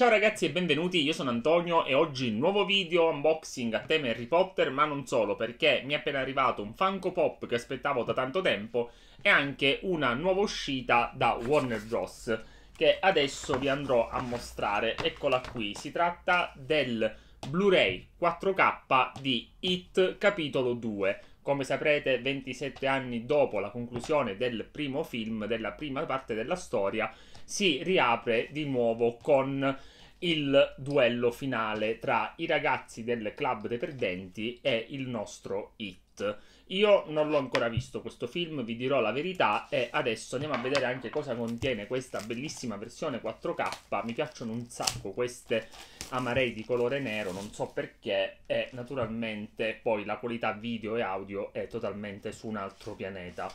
Ciao ragazzi e benvenuti, io sono Antonio e oggi nuovo video unboxing a tema Harry Potter, ma non solo, perché mi è appena arrivato un Funko Pop che aspettavo da tanto tempo e anche una nuova uscita da Warner Bros. che adesso vi andrò a mostrare. Eccola qui, si tratta del Blu-ray 4K di It capitolo 2 come saprete 27 anni dopo la conclusione del primo film, della prima parte della storia, si riapre di nuovo con il duello finale tra i ragazzi del club dei perdenti e il nostro Hit. Io non l'ho ancora visto questo film, vi dirò la verità e adesso andiamo a vedere anche cosa contiene questa bellissima versione 4K. Mi piacciono un sacco queste amarei di colore nero, non so perché e naturalmente poi la qualità video e audio è totalmente su un altro pianeta.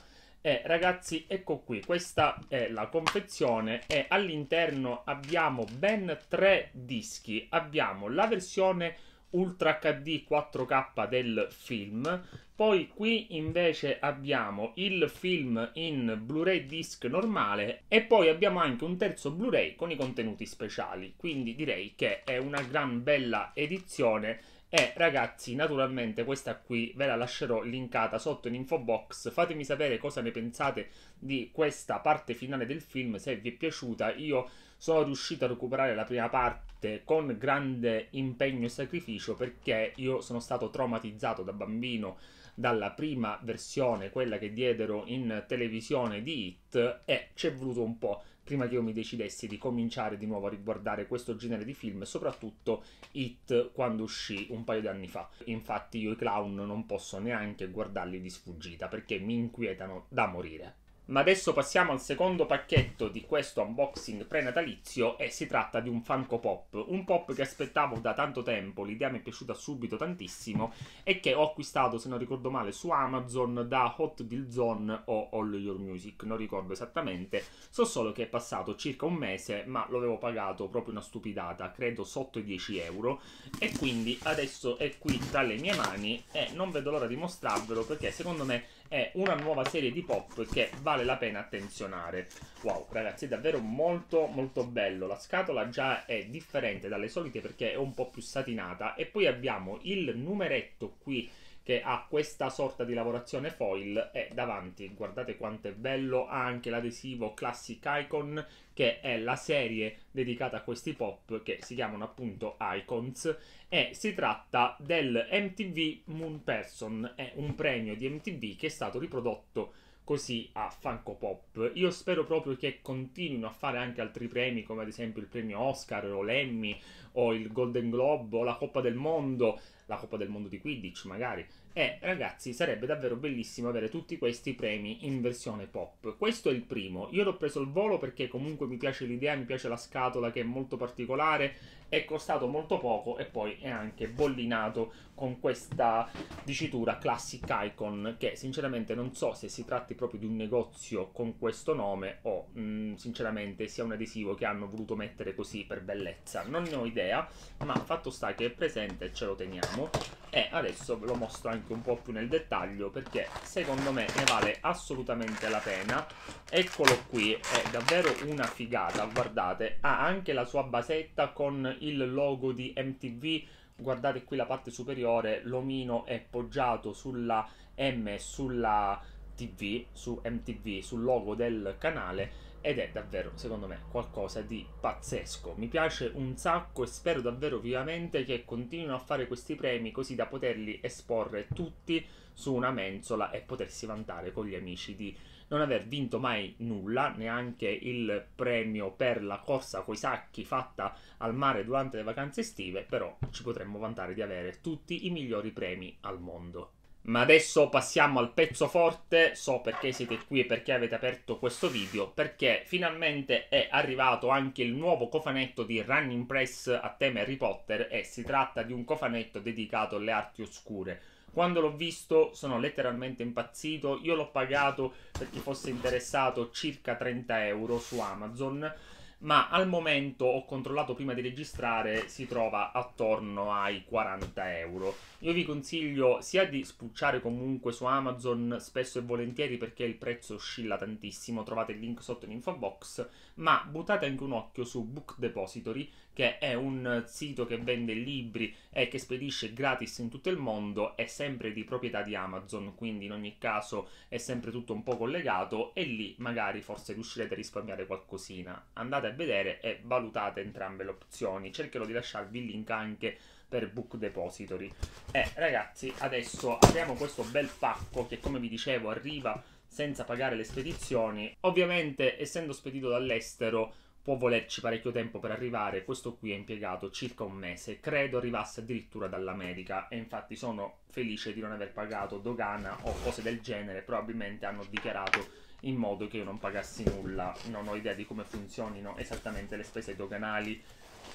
E eh, ragazzi, ecco qui, questa è la confezione e all'interno abbiamo ben tre dischi. Abbiamo la versione Ultra HD 4K del film. Poi qui invece abbiamo il film in Blu-ray disc normale e poi abbiamo anche un terzo Blu-ray con i contenuti speciali. Quindi direi che è una gran bella edizione e ragazzi, naturalmente questa qui ve la lascerò linkata sotto in info box. Fatemi sapere cosa ne pensate di questa parte finale del film, se vi è piaciuta. Io sono riuscito a recuperare la prima parte con grande impegno e sacrificio perché io sono stato traumatizzato da bambino dalla prima versione, quella che diedero in televisione di Hit, e ci è voluto un po' prima che io mi decidessi di cominciare di nuovo a riguardare questo genere di film, soprattutto It quando uscì un paio di anni fa. Infatti io i clown non posso neanche guardarli di sfuggita perché mi inquietano da morire. Ma adesso passiamo al secondo pacchetto di questo unboxing prenatalizio e si tratta di un Funko Pop, un pop che aspettavo da tanto tempo, l'idea mi è piaciuta subito tantissimo e che ho acquistato, se non ricordo male, su Amazon da Hot Deal Zone o All Your Music, non ricordo esattamente, so solo che è passato circa un mese ma l'avevo pagato proprio una stupidata, credo sotto i 10 euro e quindi adesso è qui tra le mie mani e non vedo l'ora di mostrarvelo perché secondo me è una nuova serie di pop che vale la pena attenzionare. Wow, ragazzi, è davvero molto molto bello. La scatola già è differente dalle solite perché è un po' più satinata e poi abbiamo il numeretto qui che ha questa sorta di lavorazione foil e davanti guardate quanto è bello ha anche l'adesivo Classic Icon che è la serie dedicata a questi pop che si chiamano appunto Icons e si tratta del MTV Moon Person, è un premio di MTV che è stato riprodotto così a Funko Pop. Io spero proprio che continuino a fare anche altri premi, come ad esempio il premio Oscar o l'Emmy o il Golden Globe o la Coppa del Mondo, la Coppa del Mondo di Quidditch magari. E ragazzi, sarebbe davvero bellissimo avere tutti questi premi in versione pop. Questo è il primo. Io l'ho preso il volo perché comunque mi piace l'idea, mi piace la scatola che è molto particolare, è costato molto poco e poi è anche bollinato con questa dicitura Classic Icon che sinceramente non so se si tratti proprio di un negozio con questo nome o mh, mm, sinceramente sia un adesivo che hanno voluto mettere così per bellezza. Non ne ho idea idea, ma fatto sta che è presente, ce lo teniamo e adesso ve lo mostro anche un po' più nel dettaglio perché secondo me ne vale assolutamente la pena. Eccolo qui, è davvero una figata, guardate, ha anche la sua basetta con il logo di MTV guardate qui la parte superiore, l'omino è poggiato sulla M, sulla TV, su MTV, sul logo del canale ed è davvero, secondo me, qualcosa di pazzesco. Mi piace un sacco e spero davvero vivamente che continuino a fare questi premi così da poterli esporre tutti su una mensola e potersi vantare con gli amici di non aver vinto mai nulla, neanche il premio per la corsa coi sacchi fatta al mare durante le vacanze estive, però ci potremmo vantare di avere tutti i migliori premi al mondo. Ma adesso passiamo al pezzo forte, so perché siete qui e perché avete aperto questo video, perché finalmente è arrivato anche il nuovo cofanetto di Running Press a tema Harry Potter e si tratta di un cofanetto dedicato alle arti oscure. Quando l'ho visto sono letteralmente impazzito, io l'ho pagato per chi fosse interessato circa 30 euro su Amazon ma al momento ho controllato prima di registrare, si trova attorno ai 40 euro. Io vi consiglio sia di spucciare comunque su Amazon spesso e volentieri perché il prezzo oscilla tantissimo, trovate il link sotto in info box ma buttate anche un occhio su Book Depository, che è un sito che vende libri e che spedisce gratis in tutto il mondo, è sempre di proprietà di Amazon, quindi in ogni caso è sempre tutto un po' collegato e lì magari forse riuscirete a risparmiare qualcosina. Andate a vedere e valutate entrambe le opzioni, cercherò di lasciarvi il link anche per Book Depository. E eh, ragazzi, adesso apriamo questo bel pacco che come vi dicevo arriva senza pagare le spedizioni. Ovviamente, essendo spedito dall'estero, può volerci parecchio tempo per arrivare, questo qui è impiegato circa un mese, credo arrivasse addirittura dall'America e infatti sono felice di non aver pagato dogana o cose del genere, probabilmente hanno dichiarato in modo che io non pagassi nulla, non ho idea di come funzionino esattamente le spese doganali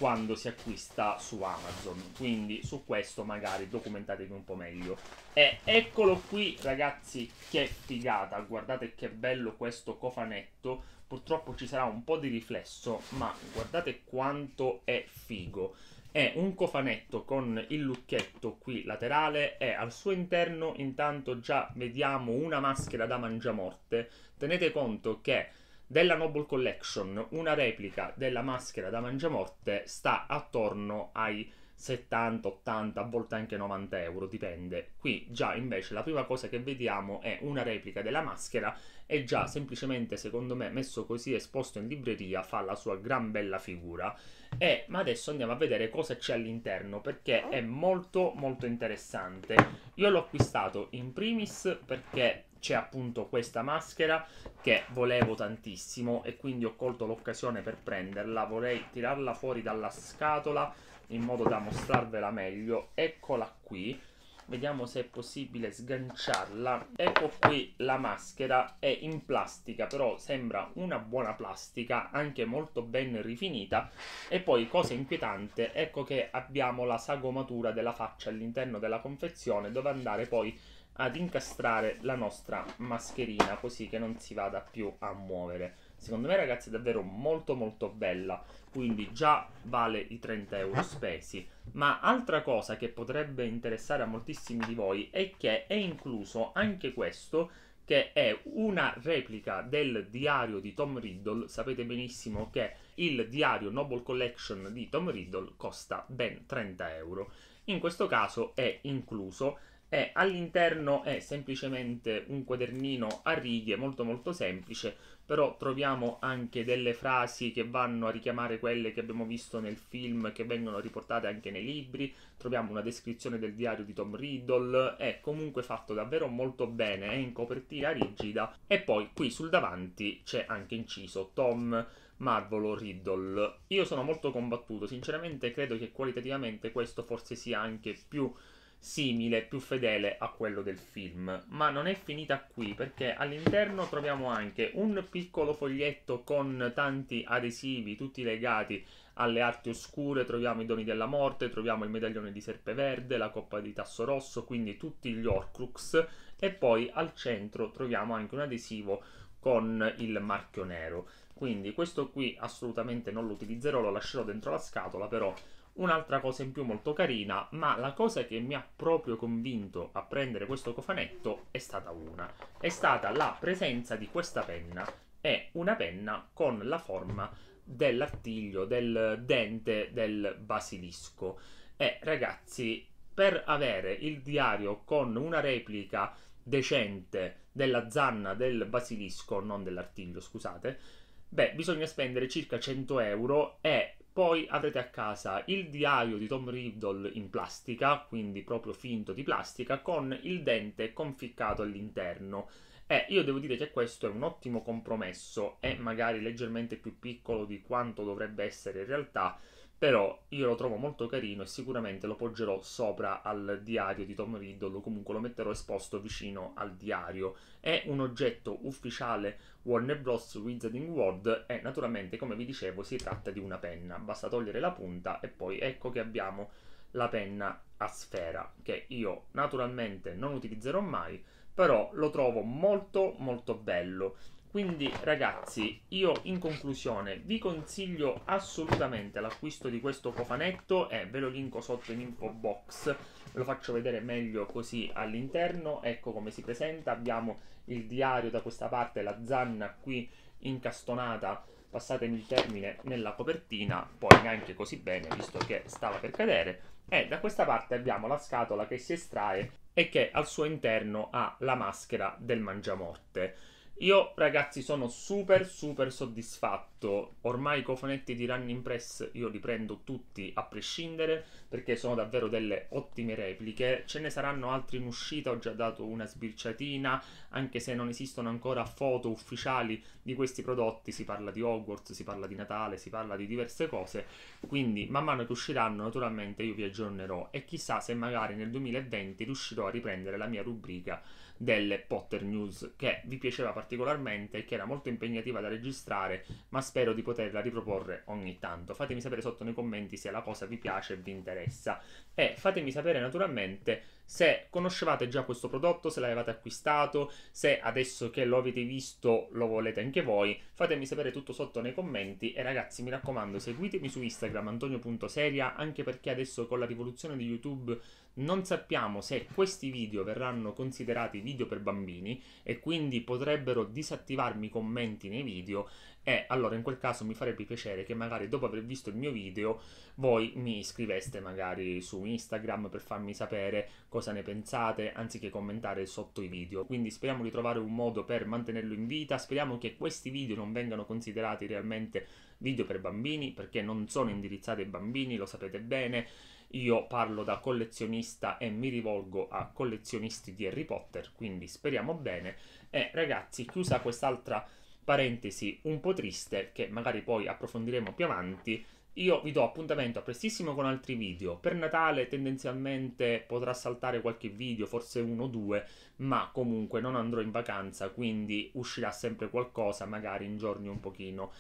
quando si acquista su Amazon. Quindi su questo magari documentatevi un po' meglio. E eccolo qui ragazzi, che figata, guardate che bello questo cofanetto. Purtroppo ci sarà un po' di riflesso, ma guardate quanto è figo. È un cofanetto con il lucchetto qui laterale e al suo interno intanto già vediamo una maschera da mangiamorte. Tenete conto che della Noble Collection, una replica della maschera da Mangiamorte sta attorno ai 70, 80, a volte anche 90 euro, dipende. Qui già invece la prima cosa che vediamo è una replica della maschera e già semplicemente secondo me messo così esposto in libreria fa la sua gran bella figura. E, ma adesso andiamo a vedere cosa c'è all'interno perché è molto molto interessante. Io l'ho acquistato in primis perché c'è appunto questa maschera che volevo tantissimo e quindi ho colto l'occasione per prenderla, vorrei tirarla fuori dalla scatola in modo da mostrarvela meglio, eccola qui, vediamo se è possibile sganciarla, ecco qui la maschera, è in plastica però sembra una buona plastica, anche molto ben rifinita e poi cosa inquietante, ecco che abbiamo la sagomatura della faccia all'interno della confezione dove andare poi ad incastrare la nostra mascherina così che non si vada più a muovere. Secondo me ragazzi è davvero molto molto bella, quindi già vale i 30 euro spesi. Ma altra cosa che potrebbe interessare a moltissimi di voi è che è incluso anche questo che è una replica del diario di Tom Riddle. Sapete benissimo che il diario Noble Collection di Tom Riddle costa ben 30 euro. In questo caso è incluso e all'interno è semplicemente un quadernino a righe molto molto semplice però troviamo anche delle frasi che vanno a richiamare quelle che abbiamo visto nel film, che vengono riportate anche nei libri, troviamo una descrizione del diario di Tom Riddle, è comunque fatto davvero molto bene, è in copertina rigida e poi qui sul davanti c'è anche inciso Tom Marvolo Riddle. Io sono molto combattuto, sinceramente credo che qualitativamente questo forse sia anche più simile, più fedele a quello del film. Ma non è finita qui perché all'interno troviamo anche un piccolo foglietto con tanti adesivi, tutti legati alle arti oscure, troviamo i doni della morte, troviamo il medaglione di serpeverde, la coppa di tasso rosso, quindi tutti gli Orcrux e poi al centro troviamo anche un adesivo con il marchio nero. Quindi questo qui assolutamente non lo utilizzerò, lo lascerò dentro la scatola, però Un'altra cosa in più molto carina, ma la cosa che mi ha proprio convinto a prendere questo cofanetto è stata una. È stata la presenza di questa penna. È una penna con la forma dell'artiglio, del dente, del basilisco. E ragazzi, per avere il diario con una replica decente della zanna del basilisco, non dell'artiglio, scusate, beh, bisogna spendere circa 100 euro e poi avrete a casa il diario di Tom Riddle in plastica, quindi proprio finto di plastica, con il dente conficcato all'interno. E io devo dire che questo è un ottimo compromesso, è magari leggermente più piccolo di quanto dovrebbe essere in realtà, però io lo trovo molto carino e sicuramente lo poggerò sopra al diario di Tom Riddle o comunque lo metterò esposto vicino al diario. È un oggetto ufficiale Warner Bros. Wizarding World e naturalmente come vi dicevo si tratta di una penna, basta togliere la punta e poi ecco che abbiamo la penna a sfera che io naturalmente non utilizzerò mai però lo trovo molto molto bello quindi ragazzi, io in conclusione vi consiglio assolutamente l'acquisto di questo cofanetto e ve lo linko sotto in info box, ve lo faccio vedere meglio così all'interno, ecco come si presenta, abbiamo il diario da questa parte, la zanna qui incastonata, passatemi il termine, nella copertina, poi neanche così bene visto che stava per cadere, e da questa parte abbiamo la scatola che si estrae e che al suo interno ha la maschera del mangiamorte. Io, ragazzi, sono super, super soddisfatto. Ormai i cofonetti di Running Press io li prendo tutti a prescindere perché sono davvero delle ottime repliche. Ce ne saranno altri in uscita, ho già dato una sbirciatina, anche se non esistono ancora foto ufficiali di questi prodotti. Si parla di Hogwarts, si parla di Natale, si parla di diverse cose. Quindi, man mano che usciranno, naturalmente io vi aggiornerò e chissà se magari nel 2020 riuscirò a riprendere la mia rubrica delle Potter News che vi piaceva particolarmente e che era molto impegnativa da registrare, ma spero di poterla riproporre ogni tanto. Fatemi sapere sotto nei commenti se la cosa vi piace e vi interessa e fatemi sapere naturalmente se conoscevate già questo prodotto, se l'avevate acquistato, se adesso che lo avete visto lo volete anche voi, fatemi sapere tutto sotto nei commenti e ragazzi mi raccomando seguitemi su Instagram antonio.seria anche perché adesso con la rivoluzione di YouTube non sappiamo se questi video verranno considerati video per bambini e quindi potrebbero disattivarmi i commenti nei video e allora in quel caso mi farebbe piacere che magari dopo aver visto il mio video voi mi scriveste magari su Instagram per farmi sapere cosa cosa ne pensate anziché commentare sotto i video. Quindi speriamo di trovare un modo per mantenerlo in vita, speriamo che questi video non vengano considerati realmente video per bambini perché non sono indirizzati ai bambini, lo sapete bene. Io parlo da collezionista e mi rivolgo a collezionisti di Harry Potter, quindi speriamo bene. E ragazzi, chiusa quest'altra parentesi un po' triste, che magari poi approfondiremo più avanti, io vi do appuntamento a prestissimo con altri video. Per Natale tendenzialmente potrà saltare qualche video, forse uno o due, ma comunque non andrò in vacanza, quindi uscirà sempre qualcosa, magari in giorni un pochino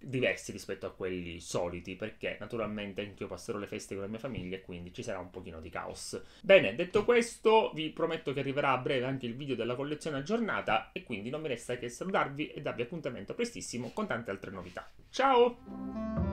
diversi rispetto a quelli soliti perché naturalmente anch'io passerò le feste con la mia famiglia e quindi ci sarà un pochino di caos. Bene, detto questo vi prometto che arriverà a breve anche il video della collezione aggiornata e quindi non mi resta che salutarvi e darvi appuntamento prestissimo con tante altre novità. Ciao!